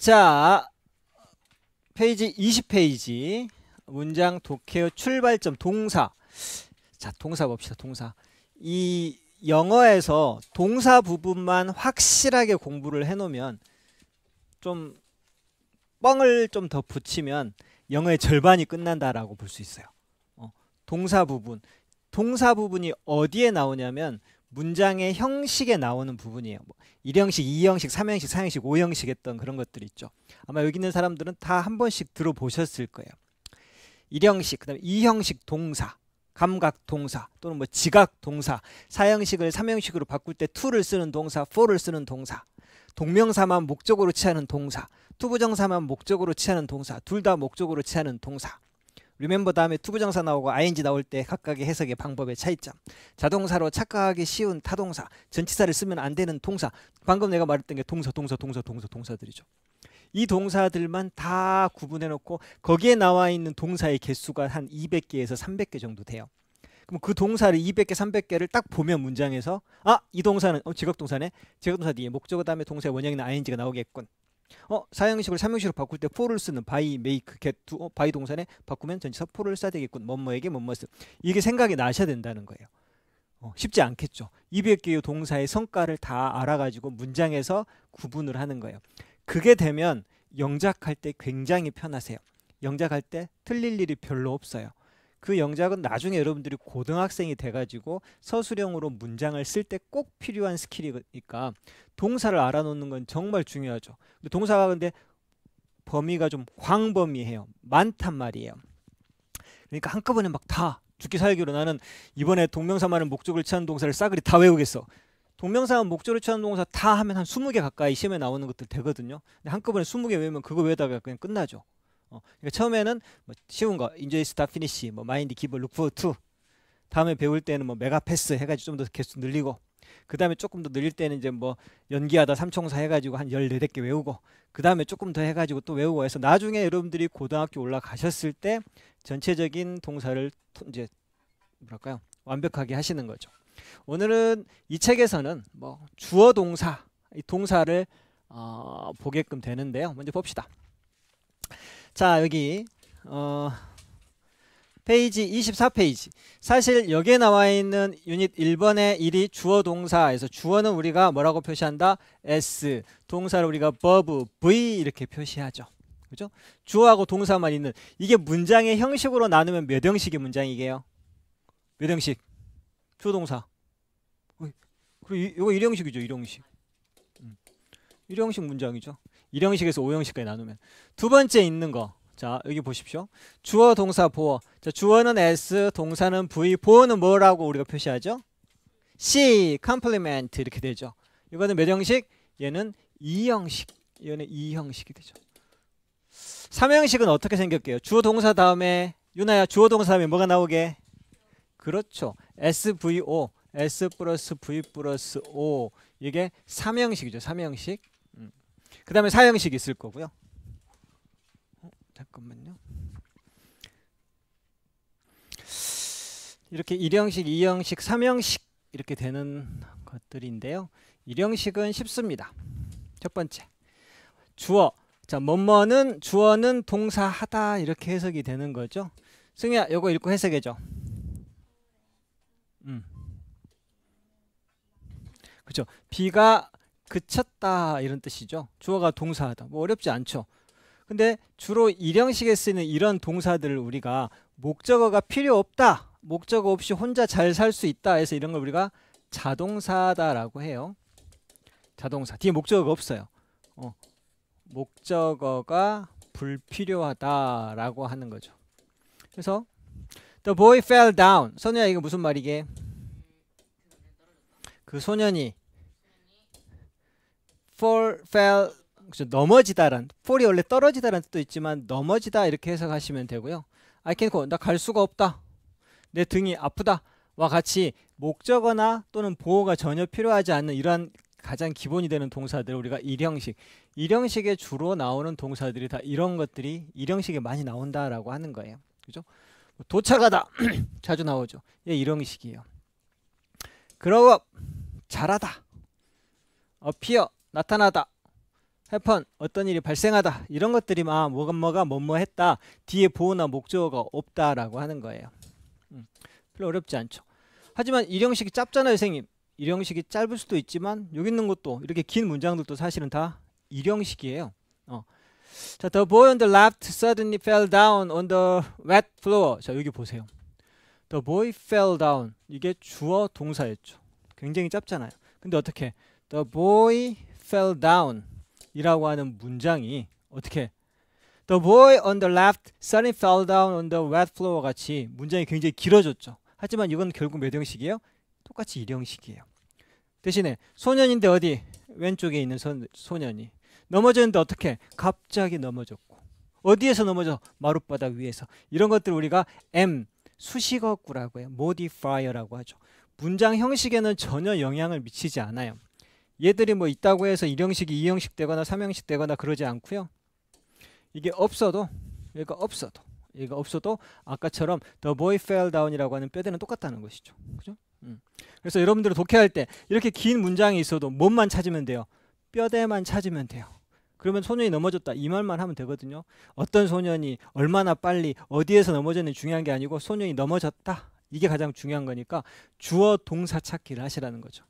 자, 페이지 20페이지 문장 독해의 출발점 동사 자 동사 봅시다 동사 이 영어에서 동사 부분만 확실하게 공부를 해놓으면 좀 뻥을 좀 더 붙이면 영어의 절반이 끝난다라고 볼 수 있어요 어, 동사 부분 동사 부분이 어디에 나오냐면 문장의 형식에 나오는 부분이에요. 뭐 1형식, 2형식, 3형식, 4형식, 5형식 했던 그런 것들 있죠. 아마 여기 있는 사람들은 다 한 번씩 들어보셨을 거예요. 1형식, 그 다음에 2형식 동사, 감각동사 또는 뭐 지각동사, 4형식을 3형식으로 바꿀 때 to를 쓰는 동사, for를 쓰는 동사, 동명사만 목적으로 취하는 동사, 투부정사만 목적으로 취하는 동사, 둘 다 목적으로 취하는 동사 리멤버 다음에 투부정사 나오고 ing 나올 때 각각의 해석의 방법의 차이점 자동사로 착각하기 쉬운 타동사 전치사를 쓰면 안 되는 동사 방금 내가 말했던 게 동사 동사 동사 동사 동사들이죠 이 동사들만 다 구분해 놓고 거기에 나와 있는 동사의 개수가 한 200개에서 300개 정도 돼요 그럼 그 동사를 200개 300개를 딱 보면 문장에서 아 이 동사는 어, 지각동사네 직업동사 뒤에 목적어 다음에 동사의 원형이나 ing가 나오겠군 어 사형식을 삼형식으로 바꿀 때 for를 쓰는 by, make, get, do 어, by 동산에 바꾸면 전치사 for를 써야 되겠군 뭐뭐에게 뭐뭐스 이게 생각이 나셔야 된다는 거예요 어, 쉽지 않겠죠 200개의 동사의 성과를 다 알아가지고 문장에서 구분을 하는 거예요 그게 되면 영작할 때 굉장히 편하세요 영작할 때 틀릴 일이 별로 없어요 그 영작은 나중에 여러분들이 고등학생이 돼가지고 서술형으로 문장을 쓸 때 꼭 필요한 스킬이니까 동사를 알아놓는 건 정말 중요하죠. 근데 동사가 근데 범위가 좀 광범위해요. 많단 말이에요. 그러니까 한꺼번에 막 다 죽기 살기로 나는 이번에 동명사만은 목적을 취하는 동사를 싸그리 다 외우겠어. 동명사와 목적을 취하는 동사 다 하면 한 20개 가까이 시험에 나오는 것들 되거든요. 근데 한꺼번에 20개 외우면 그거 외우다가 그냥 끝나죠. 어, 그러니까 처음에는 뭐 쉬운 거 인조이 스타 피니시, 뭐 마인드 기브 루프 투 다음에 배울 때는 뭐 메가 패스 해가지고 좀 더 개수 늘리고 그 다음에 조금 더 늘릴 때는 이제 뭐 연기하다 삼총사 해가지고 한 열네 개 외우고 그 다음에 조금 더 해가지고 또 외우고 해서 나중에 여러분들이 고등학교 올라가셨을 때 전체적인 동사를 이제 뭐랄까요 완벽하게 하시는 거죠. 오늘은 이 책에서는 뭐 주어 동사 이 동사를 어, 보게끔 되는데요. 먼저 봅시다. 자 여기 어 페이지 24페이지 사실 여기에 나와 있는 유닛 1번의 1이 주어 동사에서 주어는 우리가 뭐라고 표시한다? s 동사를 우리가 verb, v 이렇게 표시하죠 그죠? 주어하고 동사만 있는 이게 문장의 형식으로 나누면 몇 형식의 문장이게요? 몇 형식? 주어 동사 어, 그리고 이거 1형식이죠 1형식 1형식 음. 문장이죠 1형식에서 5형식까지 나누면 두 번째 있는 거. 자, 여기 보십시오. 주어, 동사, 보어. 자, 주어는 s, 동사는 v, 보어는 뭐라고 우리가 표시하죠? c, complement 이렇게 되죠. 이거는 몇 형식? 얘는 2형식. 얘는 2형식이 되죠. 3형식은 어떻게 생겼게요? 주어, 동사 다음에 유나야 주어, 동사 다음에 뭐가 나오게? 그렇죠. SVO, S 플러스 V 플러스 O 이게 3형식이죠. 3형식. 그 다음에 사형식 있을 거고요. 어, 잠깐만요. 이렇게 일형식, 이형식, 삼형식 이렇게 되는 것들인데요. 일형식은 쉽습니다. 첫 번째 주어 자 뭐뭐는 주어는 동사하다 이렇게 해석이 되는 거죠. 승희야 이거 읽고 해석해줘. 음. 그죠. 비가 그쳤다 이런 뜻이죠. 주어가 동사하다. 뭐 어렵지 않죠. 근데 주로 일형식에 쓰이는 이런 동사들을 우리가 목적어가 필요 없다. 목적어 없이 혼자 잘 살 수 있다 해서 이런 걸 우리가 자동사다라고 해요. 자동사. 뒤에 목적어가 없어요. 어. 목적어가 불필요하다라고 하는 거죠. 그래서 The boy fell down. 선우야 이게 무슨 말이게? 그 소년이 fall, fell 그죠? 넘어지다란 fall이 원래 떨어지다란 뜻도 있지만 넘어지다 이렇게 해석하시면 되고요. I can't go. 나 갈 수가 없다. 내 등이 아프다. 와 같이 목적어나 또는 보호가 전혀 필요하지 않는 이러한 가장 기본이 되는 동사들 우리가 일형식 일형식에 주로 나오는 동사들이 다 이런 것들이 일형식에 많이 나온다라고 하는 거예요. 그죠? 뭐 도착하다 자주 나오죠. 예, 일형식이에요. 그러고 자라다 어피어 나타나다 해펀 어떤 일이 발생하다 이런 것들이 아 뭐가 뭐가 뭐뭐 뭐 했다 뒤에 보호나 목적어가 없다라고 하는 거예요 음, 별로 어렵지 않죠 하지만 일형식이 짧잖아요 선생님 일형식이 짧을 수도 있지만 여기 있는 것도 이렇게 긴 문장들도 사실은 다 일형식이에요 어. 자, the boy on the left suddenly fell down on the wet floor 자 여기 보세요 the boy fell down 이게 주어 동사였죠 굉장히 짧잖아요 근데 어떻게 the boy fell down 이라고 하는 문장이 어떻게 The boy on the left suddenly fell down on the wet floor 같이 문장이 굉장히 길어졌죠. 하지만 이건 결국 몇 형식이에요? 똑같이 일형식이에요. 대신에 소년인데 어디? 왼쪽에 있는 소, 소년이 넘어졌는데 어떻게? 갑자기 넘어졌고 어디에서 넘어져? 마룻바닥 위에서 이런 것들 우리가 M 수식어구라고 해요. modifier라고 하죠. 문장 형식에는 전혀 영향을 미치지 않아요. 얘들이 뭐 있다고 해서 일형식이 이형식 되거나 삼형식 되거나 그러지 않고요. 이게 없어도 얘가 없어도 얘가 없어도 아까처럼 the boy fell down이라고 하는 뼈대는 똑같다는 것이죠. 그죠? 음. 그래서 여러분들은 독해할 때 이렇게 긴 문장이 있어도 몸만 찾으면 돼요. 뼈대만 찾으면 돼요. 그러면 소년이 넘어졌다 이 말만 하면 되거든요. 어떤 소년이 얼마나 빨리 어디에서 넘어졌는지 중요한 게 아니고 소년이 넘어졌다 이게 가장 중요한 거니까 주어 동사 찾기를 하시라는 거죠.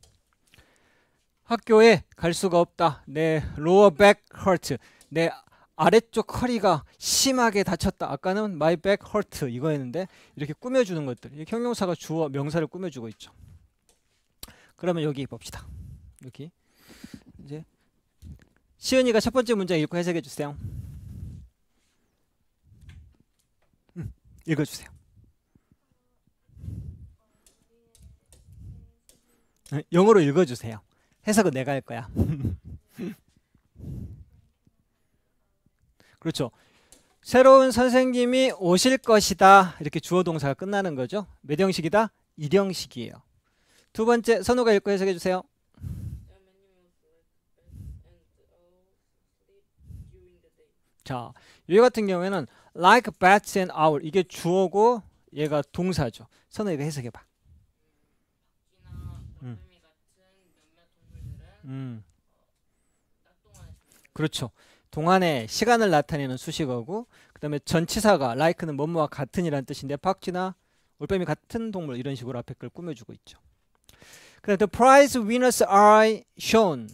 학교에 갈 수가 없다. 내 lower back hurt. 내 아래쪽 허리가 심하게 다쳤다. 아까는 my back hurt 이거였는데 이렇게 꾸며주는 것들. 이 형용사가 주어 명사를 꾸며주고 있죠. 그러면 여기 봅시다. 여기 이제 시은이가 첫 번째 문장 읽고 해석해 주세요. 음, 읽어주세요. 영어로 읽어주세요. 해석은 내가 할 거야. 그렇죠. 새로운 선생님이 오실 것이다. 이렇게 주어 동사가 끝나는 거죠. 몇 형식이다? 일형식이에요. 두 번째 선우가 읽고 해석해 주세요. 자, 여기 같은 경우에는 like bats and owl 이게 주어고 얘가 동사죠. 선우 이거 해석해 봐. 음. 그렇죠. 동안에 시간을 나타내는 수식어고 그다음에 전치사가 like는 뭐뭐와 같은이라는 뜻인데 팍쥐나 올빼미 같은 동물 이런 식으로 앞에 걸 꾸며주고 있죠. 그다음 the prize winners are shown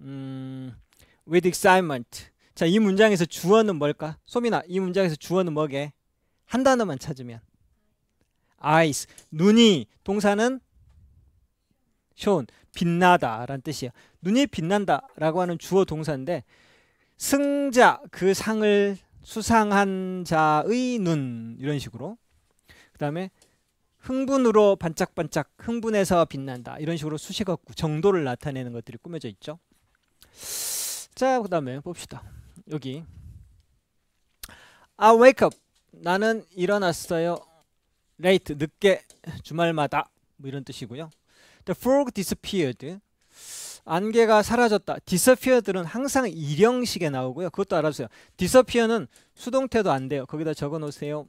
음, with excitement. 자, 이 문장에서 주어는 뭘까? 소민아, 이 문장에서 주어는 뭐게? 한 단어만 찾으면 eyes 눈이 동사는 shown 빛나다라는 뜻이에요. 눈이 빛난다라고 하는 주어 동사인데 승자 그 상을 수상한 자의 눈 이런 식으로 그 다음에 흥분으로 반짝반짝 흥분해서 빛난다 이런 식으로 수식어 정도를 나타내는 것들이 꾸며져 있죠. 자그 다음에 봅시다. 여기 I 아, wake up 나는 일어났어요. late 늦게 주말마다 뭐 이런 뜻이고요. The f o g disappeared. 안개가 사라졌다. disappeared는 항상 일형식에 나오고요. 그것도 알아주세요. disappear는 수동태도 안 돼요. 거기다 적어 놓으세요.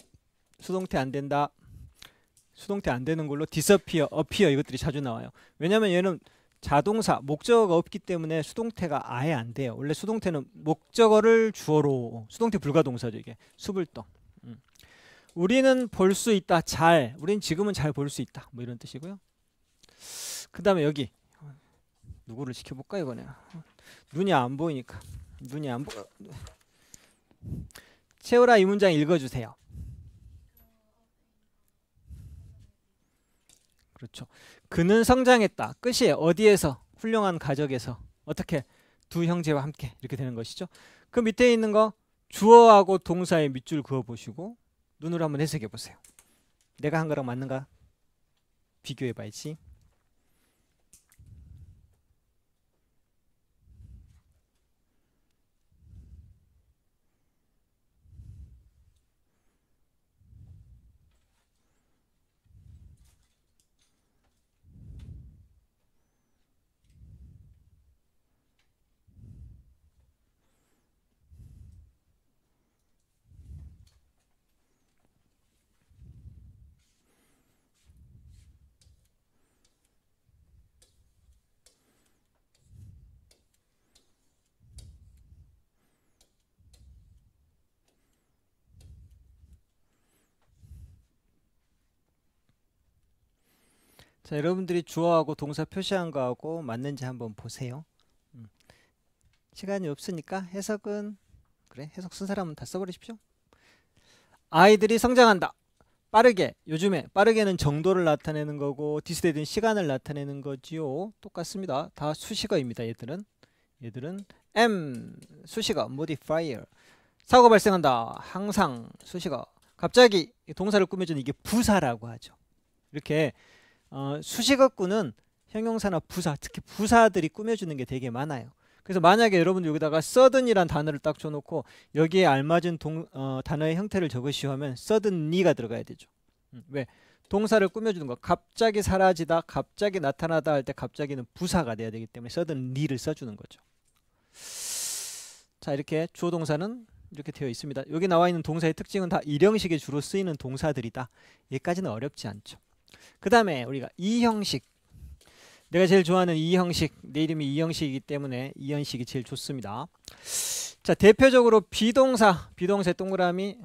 수동태 안 된다. 수동태 안 되는 걸로 disappear, appear 이것들이 자주 나와요. 왜냐면 하 얘는 자동사, 목적어가 없기 때문에 수동태가 아예 안 돼요. 원래 수동태는 목적어를 주어로, 수동태 불가동사죠 이게. 수불떡. 음. 우리는 볼 수 있다. 잘. 우린 지금은 잘 볼 수 있다. 뭐 이런 뜻이고요. 그 다음에 여기 누구를 시켜볼까 이거네 눈이 안 보이니까 눈이 안 보여 채우라 이 문장 읽어주세요 그렇죠 그는 성장했다 끝이 어디에서 훌륭한 가족에서 어떻게 두 형제와 함께 이렇게 되는 것이죠 그 밑에 있는 거 주어하고 동사의 밑줄 그어보시고 눈으로 한번 해석해보세요 내가 한 거랑 맞는가 비교해봐야지 자, 여러분들이 주어하고 동사 표시한 거하고 맞는지 한번 보세요. 음. 시간이 없으니까 해석은 그래 해석 쓴 사람은 다 써버리십시오. 아이들이 성장한다. 빠르게 요즘에 빠르게는 정도를 나타내는 거고 디스데드는 시간을 나타내는 거지요. 똑같습니다. 다 수식어입니다. 얘들은 얘들은 m 수식어 modifier 사고 발생한다. 항상 수식어 갑자기 동사를 꾸며주는 이게 부사라고 하죠. 이렇게 어, 수식어꾼은 형용사나 부사, 특히 부사들이 꾸며주는 게 되게 많아요. 그래서 만약에 여러분 여기다가 sudden이란 단어를 딱 줘놓고 여기에 알맞은 동, 어, 단어의 형태를 적으시오 면 s u d d e n l 가 들어가야 되죠. 음, 왜? 동사를 꾸며주는 거. 갑자기 사라지다, 갑자기 나타나다 할 때 갑자기는 부사가 돼야 되기 때문에 s u d d e n l 를 써주는 거죠. 자 이렇게 주어 동사는 이렇게 되어 있습니다. 여기 나와 있는 동사의 특징은 다 일형식에 주로 쓰이는 동사들이다. 여기까지는 어렵지 않죠. 그 다음에 우리가 이 형식 내가 제일 좋아하는 이 형식 내 이름이 이 형식이기 때문에 이 형식이 제일 좋습니다 자 대표적으로 비동사 비동사 의 동그라미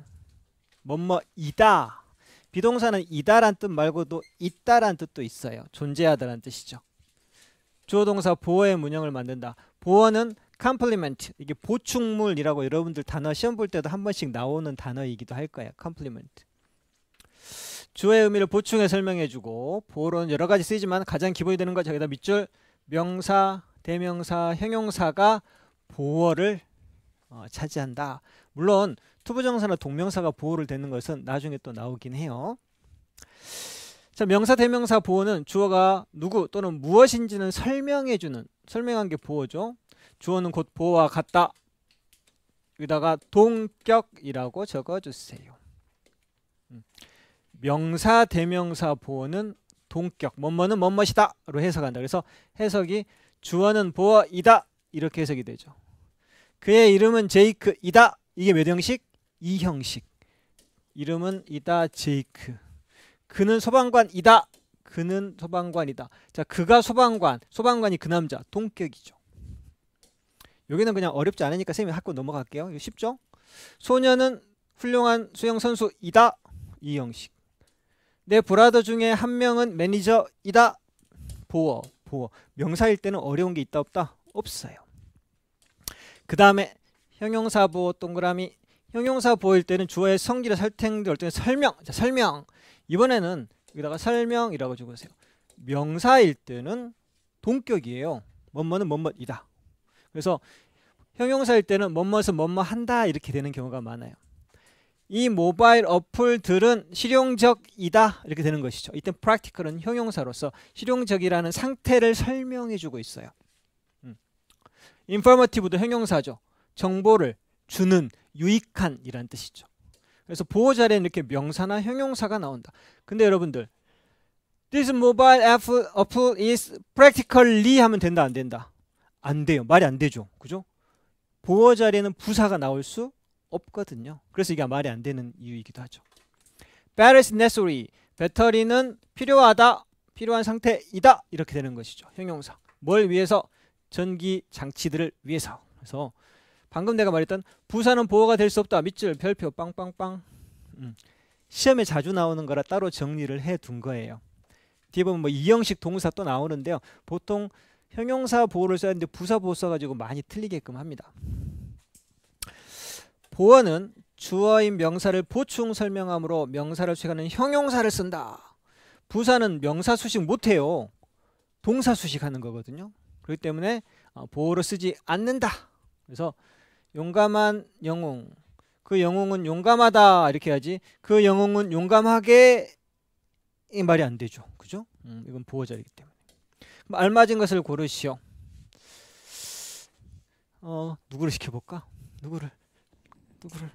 뭐뭐이다 비동사는 이다란 뜻 말고도 있다란 뜻도 있어요 존재하다란 뜻이죠 주어동사 보어의 문형을 만든다 보어는 컴플리먼트 이게 보충물이라고 여러분들 단어 시험 볼 때도 한 번씩 나오는 단어이기도 할 거예요 컴플리먼트 주어의 의미를 보충해 설명해주고 보호는 여러 가지 쓰이지만 가장 기본이 되는 것이 여기다 밑줄 명사, 대명사, 형용사가 보호를 어, 차지한다. 물론 투부정사나 동명사가 보호를 되는 것은 나중에 또 나오긴 해요. 자, 명사, 대명사, 보호는 주어가 누구 또는 무엇인지는 설명해주는 설명한 게보호죠 주어는 곧보호와 같다. 여기다가 동격이라고 적어주세요. 음. 명사 대명사 보어는 동격 뭐뭐는 뭐뭐이다로 해석한다. 그래서 해석이 주어는 보어이다 이렇게 해석이 되죠. 그의 이름은 제이크이다. 이게 몇 형식? 이형식. 이름은 이다 제이크. 그는 소방관이다. 그는 소방관이다. 자, 그가 소방관. 소방관이 그 남자. 동격이죠. 여기는 그냥 어렵지 않으니까 선생님이 학교 넘어갈게요. 이거 쉽죠? 소녀는 훌륭한 수영선수이다. 이 형식. 내 브라더 중에 한 명은 매니저이다. 보어, 보어. 명사일 때는 어려운 게 있다 없다? 없어요. 그 다음에 형용사 보어 동그라미. 형용사 보일 때는 주어의 성질의 설탱될 때는 설명. 자, 설명. 이번에는 여기다가 설명이라고 적으세요. 명사일 때는 동격이에요. 뭐뭐는 뭐뭐이다. 그래서 형용사일 때는 뭐뭐에서 뭐뭐 한다 이렇게 되는 경우가 많아요. 이 모바일 어플들은 실용적이다 이렇게 되는 것이죠. 이때 practical은 형용사로서 실용적이라는 상태를 설명해주고 있어요. 음. informative도 형용사죠. 정보를 주는 유익한이란 뜻이죠. 그래서 보호 자리에 이렇게 명사나 형용사가 나온다. 근데 여러분들 This mobile app 어플 is practically 하면 된다 안 된다? 안 돼요. 말이 안 되죠. 그죠? 보호 자리에는 부사가 나올 수 없거든요. 그래서 이게 말이 안 되는 이유이기도 하죠. Battery is necessary. 배터리는 필요하다. 필요한 상태이다. 이렇게 되는 것이죠. 형용사. 뭘 위해서? 전기 장치들을 위해서. 그래서 방금 내가 말했던 부산은 보호가 될 수 없다. 밑줄 별표 빵빵빵. 음. 시험에 자주 나오는 거라 따로 정리를 해 둔 거예요. 뒤에 보면 뭐 이형식 동사 또 나오는데요. 보통 형용사 보호를 써야 되는데 부사 보호 써가지고 많이 틀리게끔 합니다. 보어는 주어인 명사를 보충 설명함으로 명사를 수식하는 형용사를 쓴다. 부사는 명사 수식 못해요. 동사 수식하는 거거든요. 그렇기 때문에 어, 보어를 쓰지 않는다. 그래서 용감한 영웅. 그 영웅은 용감하다 이렇게 해야지. 그 영웅은 용감하게 이 말이 안 되죠. 그죠? 음, 이건 보호자이기 때문에. 그럼 알맞은 것을 고르시오. 어, 누구를 시켜볼까? 누구를? 누구를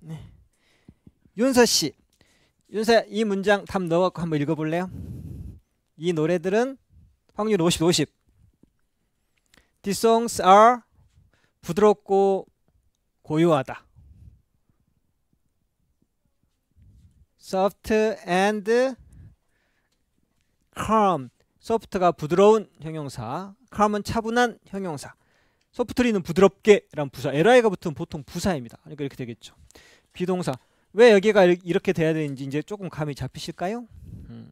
네. 윤서 씨, 윤서 이 문장 답 넣어갖고 한번 읽어볼래요? 이 노래들은 확률 50, 50. These songs are 부드럽고 고요하다. soft and calm. soft가 부드러운 형용사, calm은 차분한 형용사. 소프트리는 부드럽게란 부사, li가 붙으면 보통 부사입니다. 그러니까 이렇게 되겠죠. 비동사. 왜 여기가 이렇게 돼야 되는지 이제 조금 감이 잡히실까요? 음.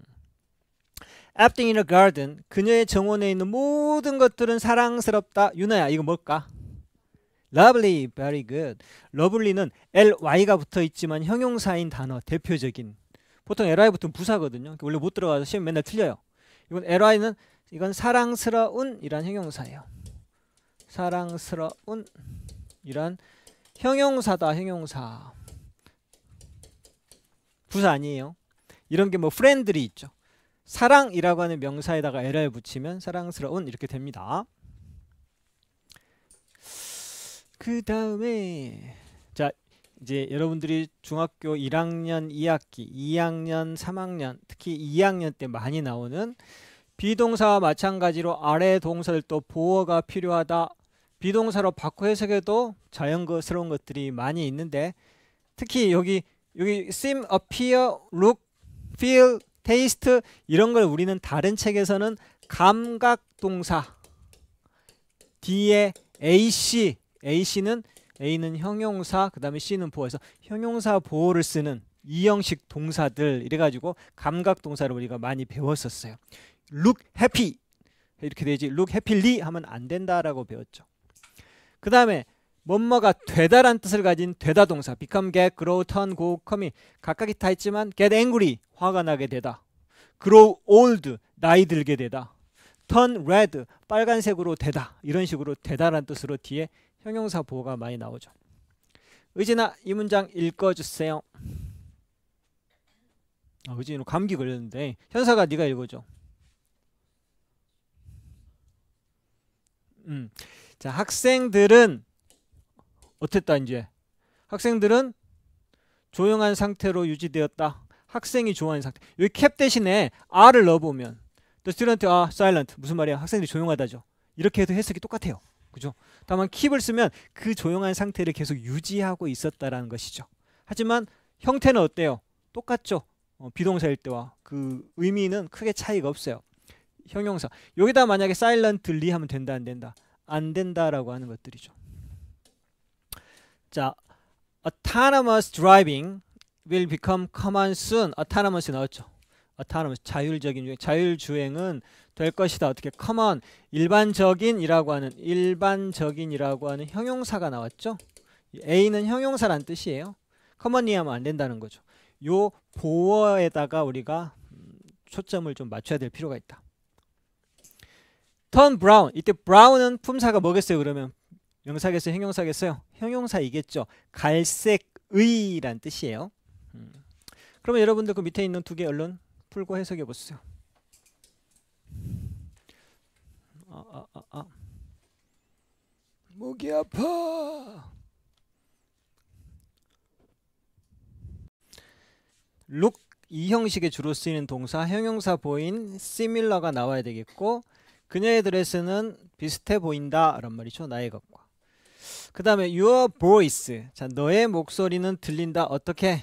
Acting in a garden. 그녀의 정원에 있는 모든 것들은 사랑스럽다. 유나야, 이거 뭘까? Lovely, very good. Lovely는 ly가 붙어 있지만 형용사인 단어, 대표적인. 보통 li 붙으면 부사거든요. 그러니까 원래 못 들어가서 시험 맨날 틀려요. 이건 li는 이건 사랑스러운 이란 형용사예요. 사랑스러운 이런 형용사다 형용사 부사 아니에요 이런 게 뭐 프렌들이 있죠 사랑이라고 하는 명사에다가 에 l 에 붙이면 사랑스러운 이렇게 됩니다 그 다음에 자 이제 여러분들이 중학교 1학년 2학기 2학년 3학년 특히 2학년 때 많이 나오는 비동사와 마찬가지로 아래 동사들도 보어가 필요하다 비동사로 바꿔 해석해도 자연스러운 것들이 많이 있는데 특히 여기 여기 seem, appear, look, feel, taste 이런 걸 우리는 다른 책에서는 감각 동사 D에 AC AC는 A는 형용사 그다음에 C는 보호해서 형용사 보호를 쓰는 이형식 동사들 이래가지고 감각 동사를 우리가 많이 배웠었어요. look happy 이렇게 되지 look happily 하면 안 된다라고 배웠죠. 그 다음에 뭔뭐가 되다란 뜻을 가진 되다 동사 become, get, grow, turn, go, come이 각각이 다 있지만 get angry 화가 나게 되다 grow old 나이 들게 되다 turn red 빨간색으로 되다 이런 식으로 되다란 뜻으로 뒤에 형용사 보호가 많이 나오죠 의진아 이 문장 읽어주세요 아, 의진이 감기 걸렸는데 현사가 네가 읽어줘 음. 자, 학생들은 어땠다 이제? 학생들은 조용한 상태로 유지되었다. 학생이 좋아하는 상태. 여기 캡 대신에 R을 넣어보면 The student are silent. 무슨 말이야? 학생들이 조용하다죠. 이렇게 해도 해석이 똑같아요. 그죠? 다만 keep을 쓰면 그 조용한 상태를 계속 유지하고 있었다라는 것이죠. 하지만 형태는 어때요? 똑같죠. 어, 비동사일 때와 그 의미는 크게 차이가 없어요. 형용사. 여기다 만약에 silently 하면 된다 안 된다? 안 된다라고 하는 것들이죠. 자, autonomous driving will become common soon. autonomous 나왔죠. autonomous 자율적인 주행, 자율주행은 될 것이다. 어떻게 common 일반적인이라고 하는 일반적인이라고 하는 형용사가 나왔죠. A는 형용사란 뜻이에요. common이 하면 안 된다는 거죠. 요 보어에다가 우리가 음, 초점을 좀 맞춰야 될 필요가 있다. turn b 이때 브라운은 품사가 뭐겠어요? 그러면 명사겠어요? 형용사겠어요? 형용사이겠죠. 갈색의란 뜻이에요. 음. 그러면 여러분들 그 밑에 있는 두 개 얼른 풀고 해석해 보세요. 아, 아, 아, 아. 목이 아파. l 이 형식에 주로 쓰이는 동사 형용사 보인 s i m 가 나와야 되겠고 그녀의 드레스는 비슷해 보인다 라는 말이죠. 나의 것과. 그 다음에 your voice. 자, 너의 목소리는 들린다. 어떻게?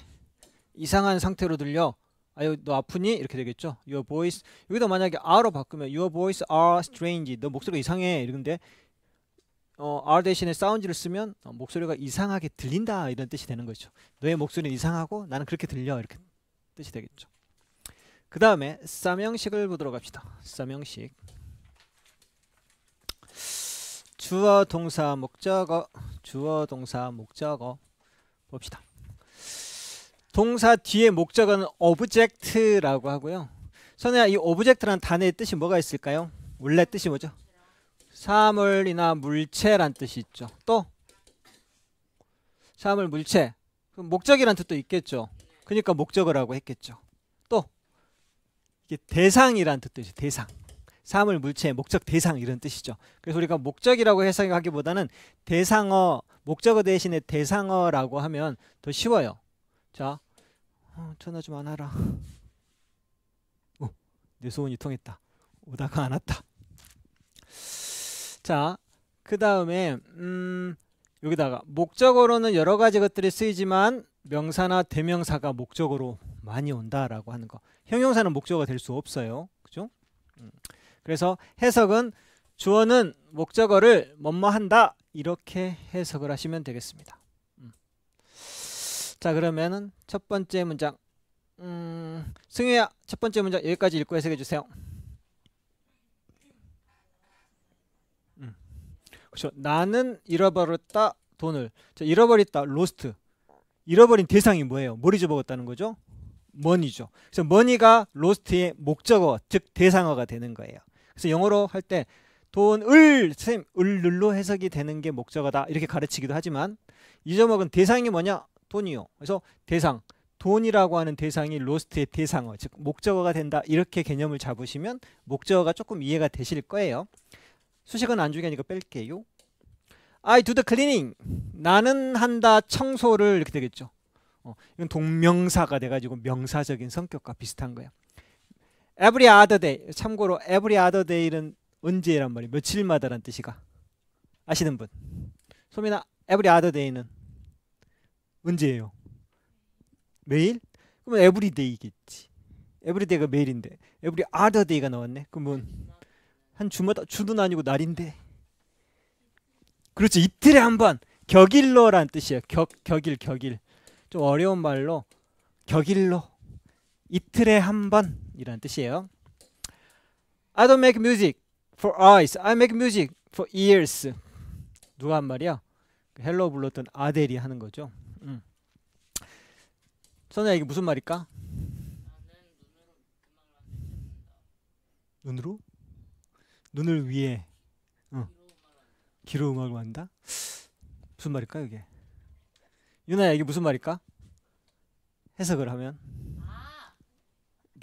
이상한 상태로 들려. 아유 너 아프니? 이렇게 되겠죠. Your voice 여기다 만약에 r 로 바꾸면 your voice are strange. 너 목소리가 이상해. 이런데 어, r 대신에 사운드를 쓰면 어, 목소리가 이상하게 들린다 이런 뜻이 되는 거죠. 너의 목소리는 이상하고 나는 그렇게 들려 이렇게 뜻이 되겠죠. 그 다음에 삼형식을 보도록 합시다. 삼형식 주어 동사 목적어 주어 동사 목적어 봅시다. 동사 뒤에 목적어는 object라고 하고요. 선우야 이 o b j e c t 라 단어의 뜻이 뭐가 있을까요? 원래 뜻이 뭐죠? 사물이나 물체란 뜻이 있죠. 또 사물 물체 목적이란 뜻도 있겠죠. 그러니까 목적어라고 했겠죠. 또 이게 대상이란 뜻도 있죠. 대상. 사물, 물체, 목적, 대상 이런 뜻이죠. 그래서 우리가 목적이라고 해석하기보다는 대상어, 목적어 대신에 대상어라고 하면 더 쉬워요. 자, 어, 전화 좀 안 하라. 오, 내 소원이 통했다. 오다가 안 왔다. 자, 그 다음에 음, 여기다가 목적어로는 여러 가지 것들이 쓰이지만 명사나 대명사가 목적으로 많이 온다라고 하는 거. 형용사는 목적어가 될 수 없어요. 그죠? 음. 그래서 해석은 주어는 목적어를 뭐뭐 한다 이렇게 해석을 하시면 되겠습니다. 음. 자 그러면은 첫 번째 문장 음, 승희야 첫 번째 문장 여기까지 읽고 해석해 주세요. 음. 그렇죠. 나는 잃어버렸다 돈을 자, 잃어버렸다 로스트 잃어버린 대상이 뭐예요? 머리 접어갔다는 거죠. 머니죠. 그래서 머니가 로스트의 목적어 즉 대상어가 되는 거예요. 그래서 영어로 할 때 돈을 쌤 을늘로 해석이 되는 게 목적어다 이렇게 가르치기도 하지만 잊어먹은 대상이 뭐냐 돈이요. 그래서 대상 돈이라고 하는 대상이 로스트의 대상어 즉 목적어가 된다 이렇게 개념을 잡으시면 목적어가 조금 이해가 되실 거예요. 수식은 안 중요하니까 뺄게요. I do the cleaning. 나는 한다 청소를 이렇게 되겠죠. 어, 이건 동명사가 돼가지고 명사적인 성격과 비슷한 거예요. every other day. 참고로 every other day는 언제란 말이 에요 며칠마다란 뜻이가 아시는 분. 소민아 every other day는 언제예요? 매일? 그러면 every day겠지. every day가 매일인데 every other day가 나왔네. 그러면 한 주마다 주는 아니고 날인데. 그렇지 이틀에 한번 격일러란 뜻이에요. 격 격일 격일. 좀 어려운 말로 격일러 이틀에 한번이라는 뜻이에요. I don't make music for eyes. I make music for ears. 누가 한 말이야? 그 헬로 불렀던 아델이 하는 거죠. 음. 선우 이게 무슨 말일까? 눈으로 눈을 위해 어. 귀로 음악을 한다. 무슨 말일까 이게? 유나야 이게 무슨 말일까? 해석을 하면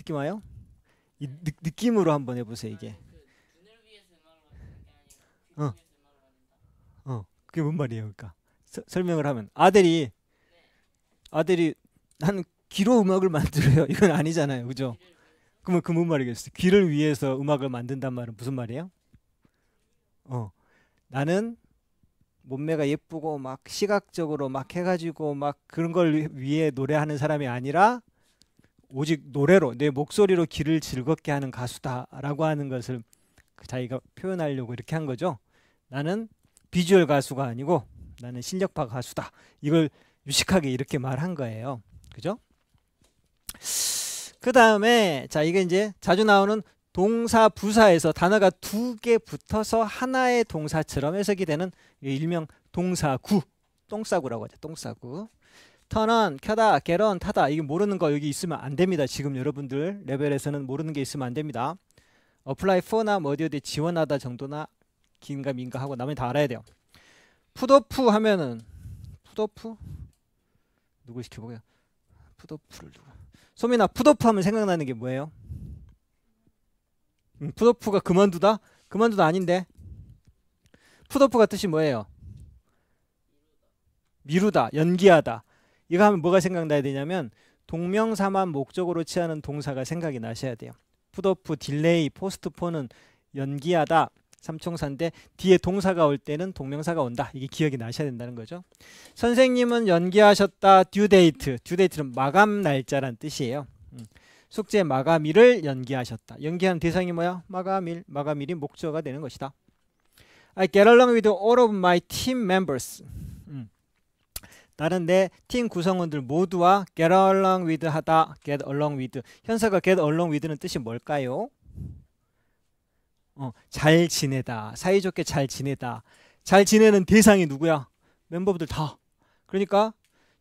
느낌 와요? 이 느, 느낌으로 한번 해보세요 이게. 어. 어. 그게 뭔 말이에요, 그러니까 서, 설명을 하면 아들이 아들이 한 귀로 음악을 만들어요. 이건 아니잖아요, 그죠? 그러면 그뭔 말이겠어요? 귀를 위해서 음악을 만든단 말은 무슨 말이에요? 어. 나는 몸매가 예쁘고 막 시각적으로 막 해가지고 막 그런 걸 위해 노래하는 사람이 아니라 오직 노래로 내 목소리로 귀를 즐겁게 하는 가수다라고 하는 것을 그 자기가 표현하려고 이렇게 한 거죠. 나는 비주얼 가수가 아니고 나는 실력파 가수다. 이걸 유식하게 이렇게 말한 거예요. 그죠? 그 다음에 자 이게 이제 자주 나오는 동사 부사에서 단어가 두 개 붙어서 하나의 동사처럼 해석이 되는 일명 동사구 똥싸구라고 하죠. 똥싸구 턴은 켜다, 개런, 타다 이게 모르는 거 여기 있으면 안 됩니다. 지금 여러분들 레벨에서는 모르는 게 있으면 안 됩니다. 어플라이 포나뭐 어디 어디 지원하다 정도나 긴가 민가 하고 나머지 다 알아야 돼요. 푸도프 하면은 푸도프 누구 시켜보게요? 푸도프를 누구? 소민아 푸도프 하면 생각나는 게 뭐예요? 음, 푸도프가 그만두다? 그만두다 아닌데 푸도프가 뜻이 뭐예요? 미루다, 연기하다. 이거 하면 뭐가 생각나야 되냐면 동명사만 목적으로 취하는 동사가 생각이 나셔야 돼요. 푸드오프, 딜레이, 포스트포는 연기하다 삼총사인데 뒤에 동사가 올 때는 동명사가 온다. 이게 기억이 나셔야 된다는 거죠. 선생님은 연기하셨다. 듀데이트. 듀데이트는 마감 날짜란 뜻이에요. 음. 숙제 마감일을 연기하셨다. 연기하 대상이 뭐야? 마감일. 마감일이 목적어가 되는 것이다. I get along with all of my team members. 다른데 팀 구성원들 모두와 get along with 하다 get along with 현사가 get along with는 뜻이 뭘까요? 어, 잘 지내다 사이좋게 잘 지내다 잘 지내는 대상이 누구야? 멤버들 다 그러니까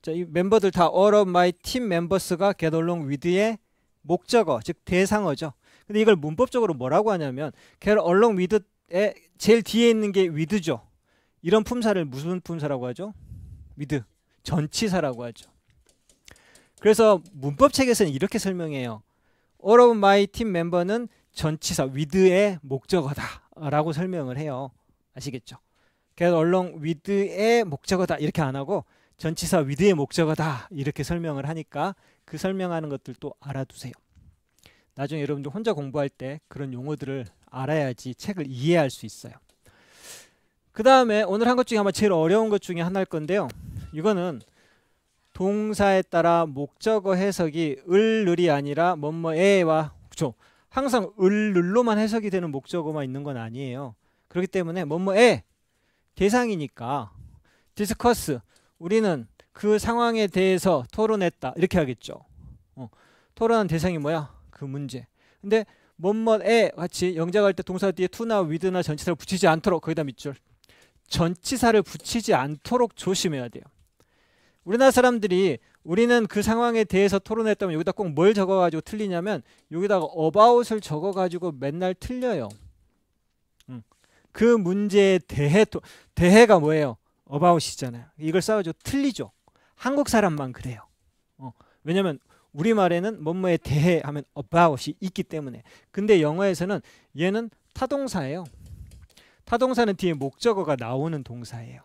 자, 이 멤버들 다 all of my team members가 get along with의 목적어 즉 대상어죠 근데 이걸 문법적으로 뭐라고 하냐면 get along with의 제일 뒤에 있는 게 with죠 이런 품사를 무슨 품사라고 하죠? with 전치사라고 하죠. 그래서 문법책에서는 이렇게 설명해요. All of my team 멤버는 전치사 with의 목적어다라고 설명을 해요. 아시겠죠? 그래서 along with의 목적어다 이렇게 안 하고 전치사 with의 목적어다 이렇게 설명을 하니까 그 설명하는 것들도 알아두세요. 나중에 여러분들 혼자 공부할 때 그런 용어들을 알아야지 책을 이해할 수 있어요. 그 다음에 오늘 한 것 중에 아마 제일 어려운 것 중에 하나일 건데요. 이거는 동사에 따라 목적어 해석이 을늘이 아니라 뭐뭐에와 그렇죠. 항상 을늘로만 해석이 되는 목적어만 있는 건 아니에요. 그렇기 때문에 뭐뭐에 대상이니까 디스커스 우리는 그 상황에 대해서 토론했다 이렇게 하겠죠. 어, 토론한 대상이 뭐야? 그 문제. 근데 뭐뭐에 같이 영작할 때 동사 뒤에 투나 위드나 전치사를 붙이지 않도록 거기다 밑줄 전치사를 붙이지 않도록 조심해야 돼요. 우리나라 사람들이 우리는 그 상황에 대해서 토론했다면 여기다 꼭 뭘 적어가지고 틀리냐면 여기다가 about을 적어가지고 맨날 틀려요. 음. 그 문제에 대해 도, 대해가 뭐예요? about이잖아요. 이걸 써가지고 틀리죠. 한국 사람만 그래요. 어. 왜냐면 우리말에는 뭐뭐에 대해 하면 about이 있기 때문에 근데 영어에서는 얘는 타동사예요. 타동사는 뒤에 목적어가 나오는 동사예요.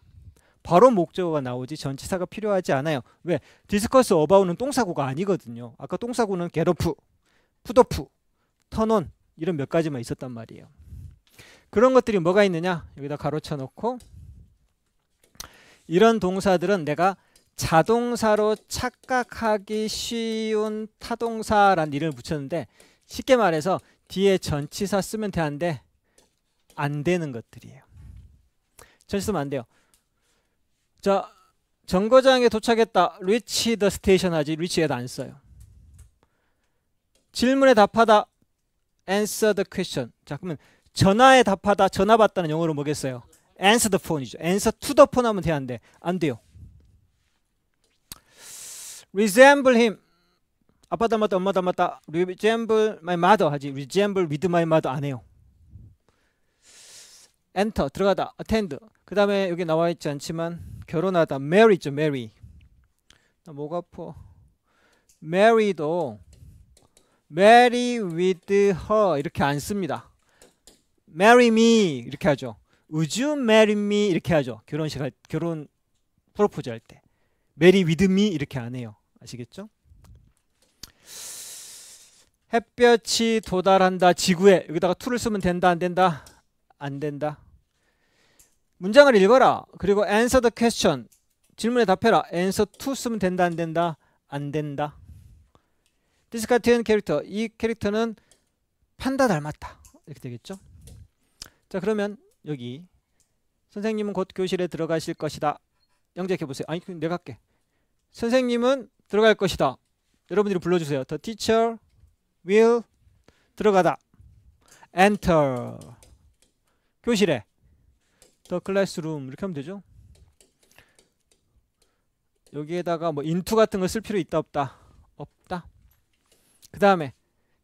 바로 목적어가 나오지 전치사가 필요하지 않아요. 왜? 디스커스 어바웃은 똥사구가 아니거든요. 아까 똥사구는게로프 푸더프, 턴온 이런 몇 가지만 있었단 말이에요. 그런 것들이 뭐가 있느냐? 여기다 가로쳐 놓고 이런 동사들은 내가 자동사로 착각하기 쉬운 타동사란 이름을 붙였는데 쉽게 말해서 뒤에 전치사 쓰면 되는데 안 되는 것들이에요. 전치사 쓰면 안 돼요. 자, 정거장에 도착했다. reach the station 하지 reach at 안 써요. 질문에 답하다. answer the question. 자, 그러면 전화에 답하다. 전화 받다는 영어로 뭐겠어요? answer the phone이죠. answer to the phone 하면 되는데 안 돼요. resemble him. 아빠 닮았다 엄마 닮았다 resemble my mother 하지 resemble with my mother 안 해요. enter 들어가다 attend 그 다음에 여기 나와 있지 않지만 결혼하다 메리 r 죠 메리 r 목 아파 m a 도 marry 이렇게 안 씁니다 m a r 이렇게 하죠 would 이렇게 하죠 결혼식 할 결혼 프로포즈 할때 marry 이렇게 안 해요 아시겠죠? 햇볕이 도달한다 지구에 여기다가 투를 쓰면 된다 안 된다 안 된다 문장을 읽어라. 그리고 answer the question. 질문에 답해라. answer to 쓰면 된다 안 된다? 안 된다. This cartoon character. 이 캐릭터는 판다 닮았다. 이렇게 되겠죠? 자 그러면 여기 선생님은 곧 교실에 들어가실 것이다. 영작해 보세요. 아니 내가 할게. 선생님은 들어갈 것이다. 여러분들이 불러주세요. The teacher will 들어가다. Enter 교실에 더 클래스룸 이렇게 하면 되죠. 여기에다가 뭐 인투 같은 거 쓸 필요 있다 없다 없다. 그 다음에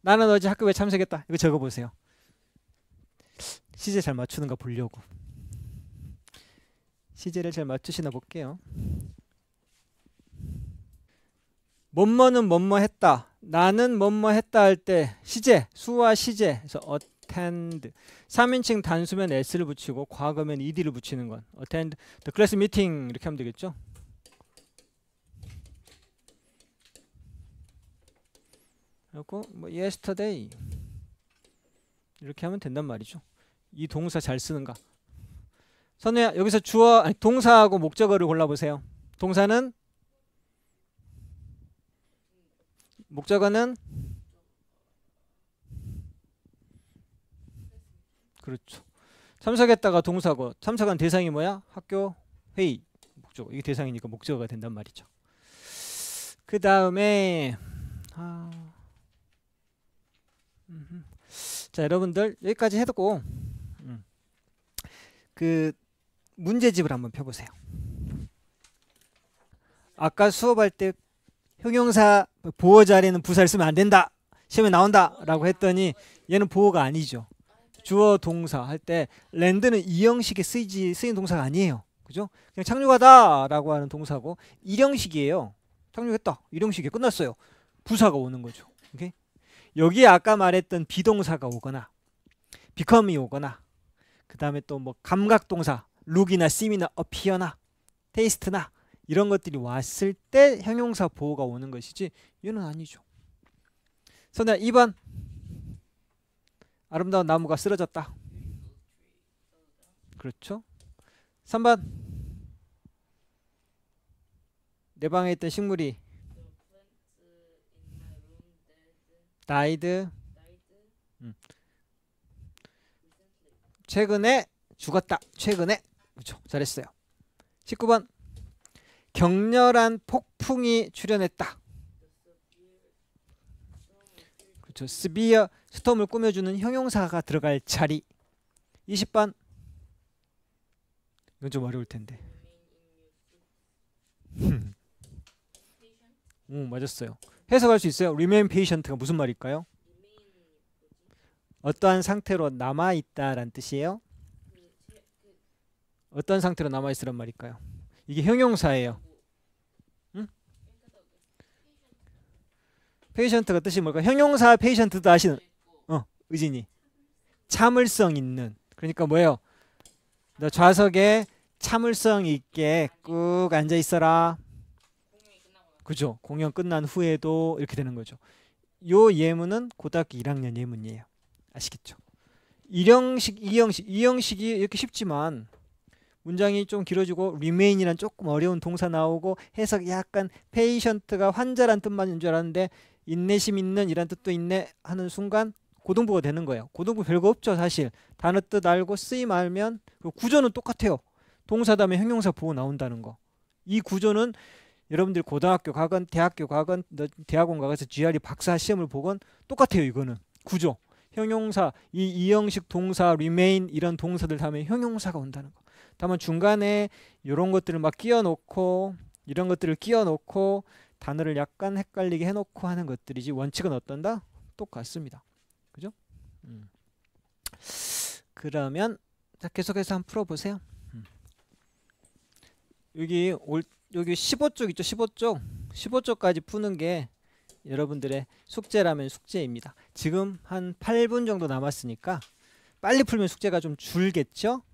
나는 어제 학교에 참석했다. 이거 적어보세요. 시제 잘 맞추는가 보려고. 시제를 잘 맞추시나 볼게요. 뭐뭐는 뭐뭐 했다. 나는 뭐뭐 했다 할 때 시제, 수와 시제. 그래서 어, attend 3인칭 단수면 s를 붙이고 과거면 ed를 붙이는 건 attend the class meeting 이렇게 하면 되겠죠? 그리고 뭐 yesterday 이렇게 하면 된단 말이죠. 이 동사 잘 쓰는가? 선우야 여기서 주어 아니 동사하고 목적어를 골라보세요. 동사는 목적어는 그렇죠. 참석했다가 동사고 참석한 대상이 뭐야? 학교 회의 목적 이게 대상이니까 목적어가 된단 말이죠. 그 다음에 아... 자 여러분들 여기까지 해두고 음, 그 문제집을 한번 펴보세요. 아까 수업할 때 형용사 보호 자리는 부사를 쓰면 안 된다. 시험에 나온다 라고 했더니 얘는 보호가 아니죠. 주어 동사 할 때 랜드는 이형식의 쓰이지 쓰인 동사가 아니에요. 그죠? 그냥 착륙하다라고 하는 동사고 일형식이에요. 착륙했다. 일형식이 끝났어요. 부사가 오는 거죠. 오케이? 여기에 아까 말했던 비동사가 오거나 become이 오거나 그다음에 또 뭐 감각 동사 룩이나 s e 이나 appear나 테이스트나 이런 것들이 왔을 때 형용사 보호가 오는 것이지 얘는 아니죠. 선자 2번 아름다운 나무가 쓰러졌다. 그렇죠? 3번 내 방에 있던 식물이 died 음. 최근에 죽었다. 최근에 그렇죠. 잘했어요. 19번 격렬한 폭풍이 출현했다. 그렇죠. s e v 스톰을 꾸며주는 형용사가 들어갈 자리 20번 이건 좀 어려울 텐데 음, 맞았어요 해석할 수 있어요 remain patient가 무슨 말일까요? 어떠한 상태로 남아있다란 뜻이에요 어떤 상태로 남아있으란 말일까요? 이게 형용사예요 페이션트가 뜻이 뭘까? 형용사 페이션트도 아시는 어, 의진이 참을성 있는 그러니까 뭐예요? 너 좌석에 참을성 있게 꾹 앉아 있어라. 그죠? 공연 끝난 후에도 이렇게 되는 거죠. 요 예문은 고등학교 1학년 예문이에요. 아시겠죠? 일형식, 이형식, 이형식이 이렇게 쉽지만 문장이 좀 길어지고 리메인이란 조금 어려운 동사 나오고 해석 약간 페이션트가 환자란 뜻만 인줄 알았는데 인내심 있는 이런 뜻도 있네 하는 순간 고등부가 되는 거예요. 고등부 별거 없죠 사실. 단어 뜻 알고 쓰임 알면 구조는 똑같아요. 동사 다음에 형용사 보호 나온다는 거. 이 구조는 여러분들 고등학교 가건 대학교 가건 대학원 가서 GRE 박사 시험을 보건 똑같아요 이거는 구조. 형용사 이 이형식 동사 remain 이런 동사들 다음에 형용사가 온다는 거. 다만 중간에 이런 것들을 막 끼워 놓고 이런 것들을 끼워 놓고 단어를 약간 헷갈리게 해놓고 하는 것들이지 원칙은 어떤다? 똑같습니다. 그죠? 음. 그러면 자 계속해서 한번 풀어보세요. 음. 여기 올 여기 15쪽 있죠? 15쪽 15쪽까지 푸는 게 여러분들의 숙제라면 숙제입니다. 지금 한 8분 정도 남았으니까 빨리 풀면 숙제가 좀 줄겠죠?